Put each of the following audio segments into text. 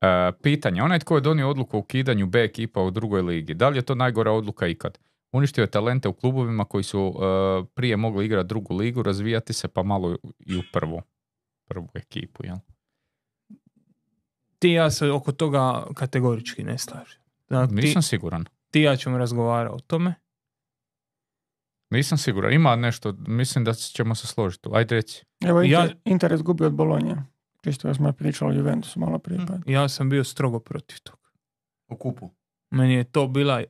E, pitanje, onaj tko je donio odluku o ukidanju B ekipa u drugoj ligi, da li je to najgora odluka ikad? Uništio je talente u klubovima koji su e, prije mogli igrati drugu ligu, razvijati se pa malo i u prvu, prvu ekipu. Jel? Ti ja se oko toga kategorički ne slažem. Znači, Nisam ti, siguran. Ti ja ćemo razgovarati o tome. Nisam siguran. Ima nešto. Mislim da ćemo se složiti. Ajde reci. ja... interes gubi od Bolonje. Čisto da smo pričali o Juventusu malo prije. Mhm. Pa ja sam bio strogo protiv toga. U kupu? Meni je to bila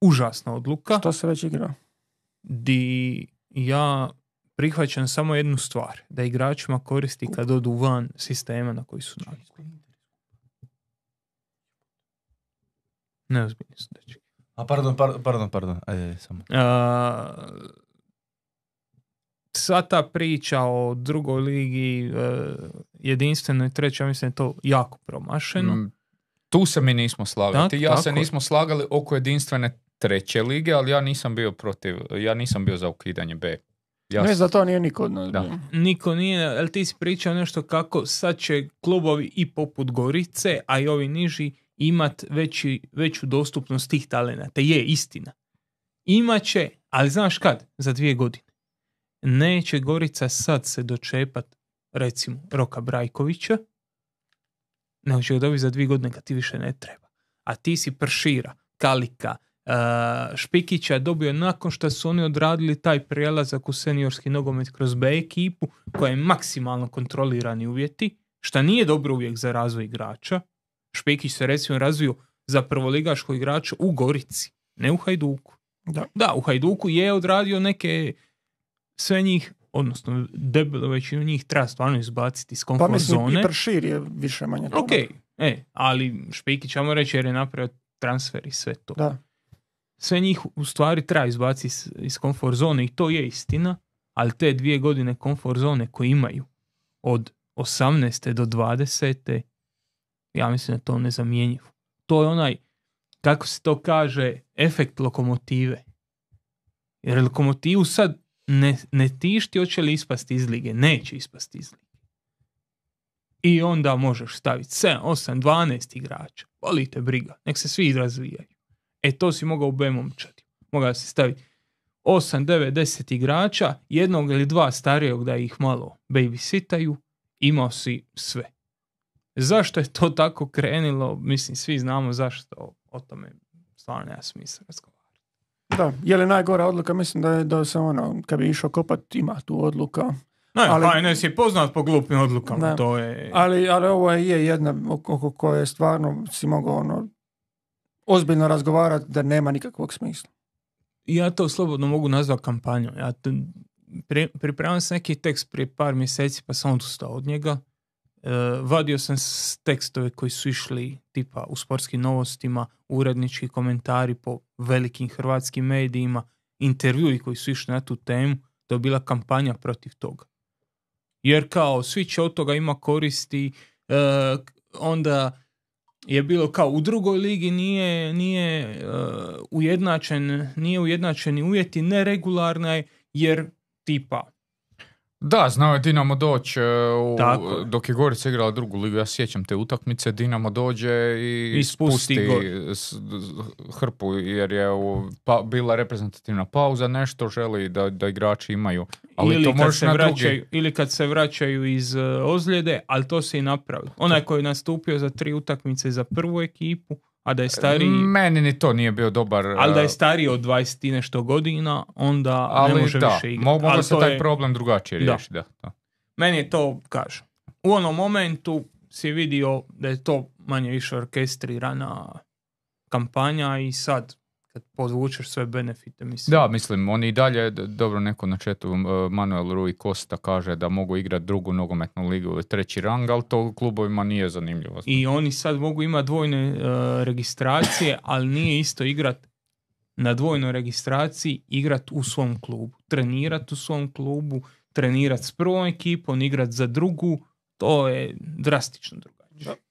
užasna odluka. Što se već igra? Di ja prihvaćam samo jednu stvar. Da igračima koristi kad odu van sistema na koji su navikli. Neozbiljni su dečki. A pardon, pardon, pardon. pardon. Ajde, samo sva ta priča o drugoj ligi, e, jedinstvenoj trećoj, mislim je to jako promašeno. Mm. tu se mi nismo slagali. ja se nismo slagali oko jedinstvene treće lige, ali ja nisam bio protiv, ja nisam bio za ukidanje B. Ja ne, za to nije niko da. Niko nije, ali ti si pričao nešto kako sad će klubovi i poput Gorice, a i ovi niži, imat veći, veću dostupnost tih talenata. Je, istina. će, ali znaš kad? Za dvije godine neće Gorica sad se dočepat recimo Roka Brajkovića, nego će ga dobiti za dvije godine kad ti više ne treba. A ti si Pršira, Kalika, e, Špikića dobio nakon što su oni odradili taj prijelazak u seniorski nogomet kroz B ekipu koja je maksimalno kontrolirani uvjeti, što nije dobro uvijek za razvoj igrača. Špikić se recimo razvio za prvoligaško igrača u Gorici, ne u Hajduku. Da. da, u Hajduku je odradio neke sve njih odnosno debelo većinu njih treba stvarno izbaciti iz komfort pa, zone. Pa mislim je više manje Ok, e, ali Špikić, ćemo reći, jer je napravio transfer i sve to. Da. Sve njih u stvari treba izbaciti iz, iz zone i to je istina, ali te dvije godine komfort zone koje imaju od 18. do 20. ja mislim da to nezamjenjivo. To je onaj, kako se to kaže, efekt lokomotive. Jer lokomotivu sad ne, ne tišti hoće li ispasti iz lige. Neće ispasti iz lige. I onda možeš staviti 7, 8, 12 igrača. Volite briga. Nek se svi razvijaju. E to si mogao u B-momčadi. Mogao si staviti 8, 9, 10 igrača, jednog ili dva starijog da ih malo babysitaju, imao si sve. Zašto je to tako krenilo? Mislim, svi znamo zašto o tome stvarno nema smisla da, je li najgora odluka, mislim da, je, da se ono, kad bi išao kopat, ima tu odluka. Ne, ali, HNS je poznat po glupim odlukama, to je... Ali, ali ovo je jedna oko koje stvarno si mogao ono, ozbiljno razgovarati da nema nikakvog smisla. Ja to slobodno mogu nazvati kampanjom. Ja pripremam sam neki tekst prije par mjeseci pa sam odustao od njega Eh, vadio sam tekstove koji su išli tipa u sportskim novostima, urednički komentari po velikim hrvatskim medijima, intervjui koji su išli na tu temu, to je bila kampanja protiv toga. Jer kao svi će od toga ima koristi, eh, onda je bilo kao u drugoj ligi nije, nije eh, ujednačen, nije ujednačeni uvjeti, neregularna je jer tipa da, znao je Dinamo doć e, dok je Gorica igrala drugu ligu, ja sjećam te utakmice, Dinamo dođe i, I spusti hrpu jer je pa, bila reprezentativna pauza, nešto želi da, da igrači imaju. Ali ili, to kad se vraćaju, ili kad se vraćaju iz e, ozljede, ali to se i napravilo. Onaj koji je nastupio za tri utakmice za prvu ekipu, a da je stariji... Meni ni to nije bio dobar... Ali da je e, stariji od 20 i nešto godina, onda ali ne može da, više igrati. da se taj problem drugačije riješi. Da. da. Meni je to, kažem, u onom momentu si vidio da je to manje više orkestrirana kampanja i sad kad podvučeš sve benefite, mislim. Da, mislim, oni i dalje, dobro, neko na četu, Manuel Rui Costa kaže da mogu igrati drugu nogometnu ligu treći rang, ali to klubovima nije zanimljivo. I oni sad mogu imati dvojne e, registracije, ali nije isto igrat na dvojnoj registraciji, igrat u svom klubu, trenirat u svom klubu, trenirat s prvom ekipom, igrat za drugu, to je drastično drugačije.